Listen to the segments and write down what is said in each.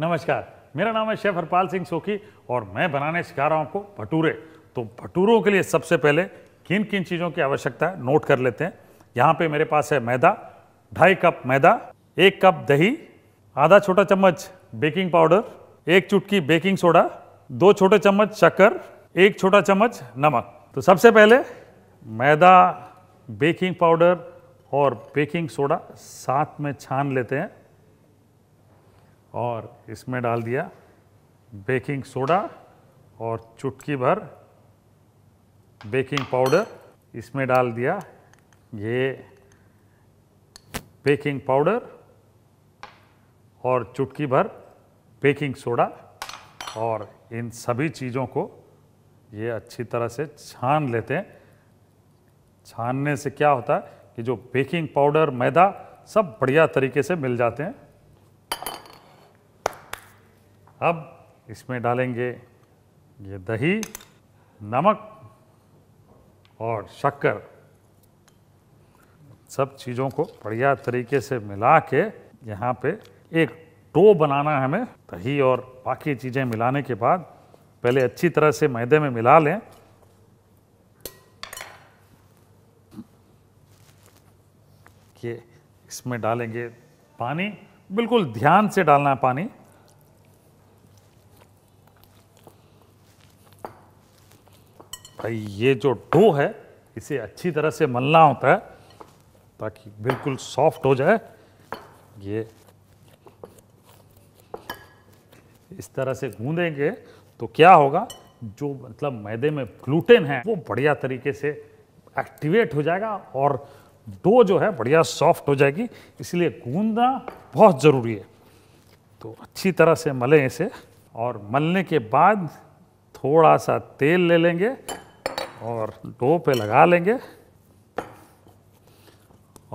नमस्कार मेरा नाम है शेफ हरपाल सिंह सोखी और मैं बनाने सिखा रहा हूँ आपको भटूरे तो भटूरों के लिए सबसे पहले किन किन चीज़ों की आवश्यकता है नोट कर लेते हैं यहाँ पे मेरे पास है मैदा ढाई कप मैदा एक कप दही आधा छोटा चम्मच बेकिंग पाउडर एक चुटकी बेकिंग सोडा दो छोटे चम्मच शक्कर एक छोटा चम्मच नमक तो सबसे पहले मैदा बेकिंग पाउडर और बेकिंग सोडा साथ में छान लेते हैं और इसमें डाल दिया बेकिंग सोडा और चुटकी भर बेकिंग पाउडर इसमें डाल दिया ये बेकिंग पाउडर और चुटकी भर बेकिंग सोडा और इन सभी चीज़ों को ये अच्छी तरह से छान लेते हैं छानने से क्या होता है कि जो बेकिंग पाउडर मैदा सब बढ़िया तरीके से मिल जाते हैं अब इसमें डालेंगे ये दही नमक और शक्कर सब चीज़ों को बढ़िया तरीके से मिला के यहाँ पे एक डो बनाना है हमें दही और बाकी चीज़ें मिलाने के बाद पहले अच्छी तरह से मैदे में मिला लें कि इसमें डालेंगे पानी बिल्कुल ध्यान से डालना है पानी भाई ये जो डो है इसे अच्छी तरह से मलना होता है ताकि बिल्कुल सॉफ्ट हो जाए ये इस तरह से गूंदेंगे तो क्या होगा जो मतलब मैदे में ग्लूटेन है वो बढ़िया तरीके से एक्टिवेट हो जाएगा और डो जो है बढ़िया सॉफ्ट हो जाएगी इसलिए गूंदना बहुत ज़रूरी है तो अच्छी तरह से मलें इसे और मलने के बाद थोड़ा सा तेल ले लेंगे और डो पे लगा लेंगे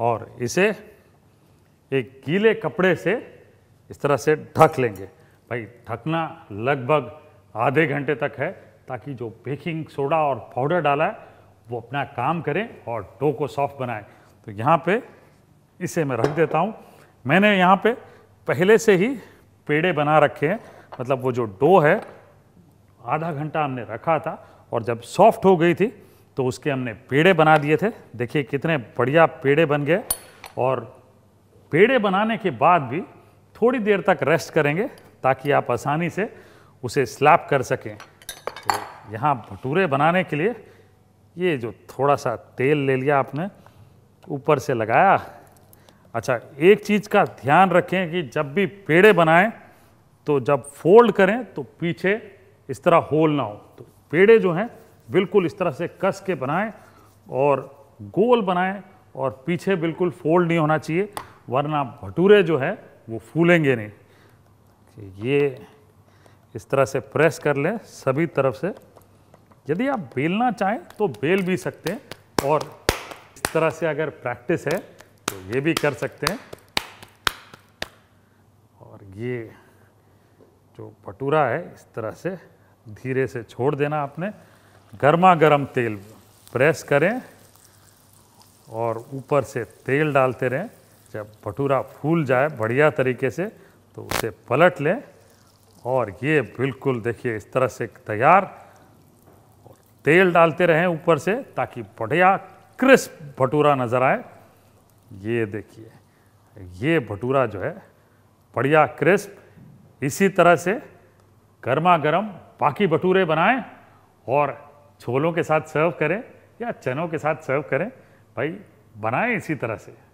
और इसे एक गीले कपड़े से इस तरह से ढक लेंगे भाई ढकना लगभग आधे घंटे तक है ताकि जो बेकिंग सोडा और पाउडर डाला है वो अपना काम करें और डो को सॉफ्ट बनाएं तो यहाँ पे इसे मैं रख देता हूँ मैंने यहाँ पे पहले से ही पेड़े बना रखे हैं मतलब वो जो डो है आधा घंटा हमने रखा था और जब सॉफ्ट हो गई थी तो उसके हमने पेड़े बना दिए थे देखिए कितने बढ़िया पेड़े बन गए और पेड़े बनाने के बाद भी थोड़ी देर तक रेस्ट करेंगे ताकि आप आसानी से उसे स्लैप कर सकें तो यहाँ भटूरे बनाने के लिए ये जो थोड़ा सा तेल ले लिया आपने ऊपर से लगाया अच्छा एक चीज़ का ध्यान रखें कि जब भी पेड़े बनाएं तो जब फोल्ड करें तो पीछे इस तरह होल ना हो पेड़े जो हैं बिल्कुल इस तरह से कस के बनाएं और गोल बनाएं और पीछे बिल्कुल फोल्ड नहीं होना चाहिए वरना भटूरे जो है वो फूलेंगे नहीं तो ये इस तरह से प्रेस कर लें सभी तरफ से यदि आप बेलना चाहें तो बेल भी सकते हैं और इस तरह से अगर प्रैक्टिस है तो ये भी कर सकते हैं और ये जो भटूरा है इस तरह से धीरे से छोड़ देना आपने गर्मा गर्म तेल प्रेस करें और ऊपर से तेल डालते रहें जब भटूरा फूल जाए बढ़िया तरीके से तो उसे पलट लें और ये बिल्कुल देखिए इस तरह से तैयार तेल डालते रहें ऊपर से ताकि बढ़िया क्रिस्प भटूरा नज़र आए ये देखिए ये भटूरा जो है बढ़िया क्रिस्प इसी तरह से गर्मा गर्म बाकी भटूरे बनाएं और छोलों के साथ सर्व करें या चनों के साथ सर्व करें भाई बनाएं इसी तरह से